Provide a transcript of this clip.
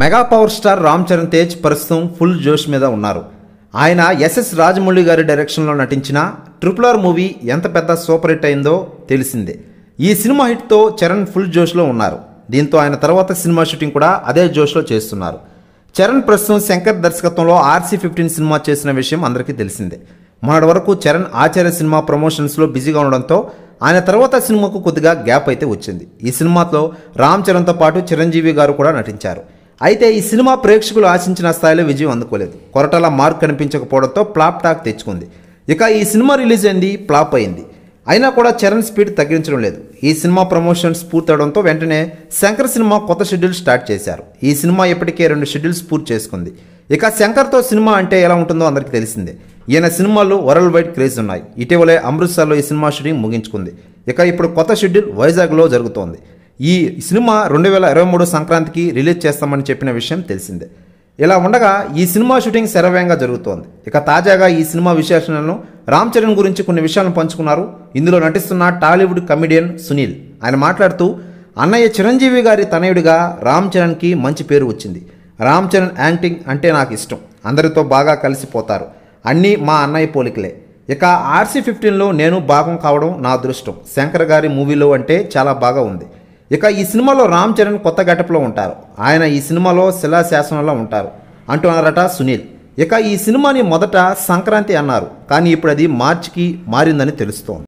mega power star Ram Charan Tej ప్రస్తుతం full జోష్ మీద ఉన్నారు ఆయన ఎస్ఎస్ రాజమౌళి గారి డైరెక్షన్లో నటించిన ట్రిపుల్ ఆర్ మూవీ ఎంత పెద్ద సూపర్ హిట్ అయిందో తెలిసిందే ఈ సినిమా హిట్తో చరణ్ ఫుల్ జోష్లో ఉన్నారు దీంతో ఆయన తర్వాత సినిమా షూటింగ్ కూడా అదే జోష్లో చేస్తున్నారు చరణ్ ప్రస్తుతం శంకర్ దర్శకత్వంలో ఆర్సీ ఫిఫ్టీన్ సినిమా చేసిన విషయం అందరికీ తెలిసిందే మొన్నటి వరకు చరణ్ ఆచార్య సినిమా ప్రమోషన్స్లో బిజీగా ఉండడంతో ఆయన తర్వాత సినిమాకు కొద్దిగా గ్యాప్ అయితే వచ్చింది ఈ సినిమాతో రామ్ చరణ్తో పాటు చిరంజీవి గారు కూడా నటించారు అయితే ఈ సినిమా ప్రేక్షకులు ఆశించిన స్థాయిలో విజయం అందుకోలేదు కొరటల మార్క్ కనిపించకపోవడంతో ప్లాప్ టాక్ తెచ్చుకుంది ఇక ఈ సినిమా రిలీజ్ అయింది ప్లాప్ అయింది అయినా కూడా చరణ్ స్పీడ్ తగ్గించడం లేదు ఈ సినిమా ప్రమోషన్స్ పూర్తవడంతో వెంటనే శంకర్ సినిమా కొత్త షెడ్యూల్ స్టార్ట్ చేశారు ఈ సినిమా ఇప్పటికే రెండు షెడ్యూల్స్ పూర్తి చేసుకుంది ఇక శంకర్తో సినిమా అంటే ఎలా ఉంటుందో అందరికీ తెలిసిందే ఈయన సినిమాలు వరల్డ్ వైడ్ క్రేజ్ ఉన్నాయి ఇటీవలే అమృత్సర్లో ఈ సినిమా షూటింగ్ ముగించుకుంది ఇక ఇప్పుడు కొత్త షెడ్యూల్ వైజాగ్లో జరుగుతోంది ఈ సినిమా రెండు వేల ఇరవై మూడు సంక్రాంతికి రిలీజ్ చేస్తామని చెప్పిన విషయం తెలిసిందే ఇలా ఉండగా ఈ సినిమా షూటింగ్ శరవేగంగా జరుగుతోంది ఇక తాజాగా ఈ సినిమా విశేషణలను రామ్ చరణ్ గురించి కొన్ని విషయాలను పంచుకున్నారు ఇందులో నటిస్తున్న టాలీవుడ్ కమెడియన్ సునీల్ ఆయన మాట్లాడుతూ అన్నయ్య చిరంజీవి గారి తనయుడిగా రామ్ చరణ్కి మంచి పేరు వచ్చింది రామ్ చరణ్ యాక్టింగ్ అంటే నాకు ఇష్టం అందరితో బాగా కలిసిపోతారు అన్నీ మా అన్నయ్య పోలికలే ఇక ఆర్సీ ఫిఫ్టీన్లో నేను భాగం కావడం నా అదృష్టం శంకర్ గారి మూవీలో అంటే చాలా బాగా ఉంది ఇక ఈ సినిమాలో రామ్ చరణ్ కొత్త గటపులో ఉంటారు ఆయన ఈ సినిమాలో శిలాశాసనంలో ఉంటారు అంటూ అన్నారట సునీల్ ఇక ఈ సినిమాని మొదట సంక్రాంతి అన్నారు కానీ ఇప్పుడు అది మార్చికి మారిందని తెలుస్తోంది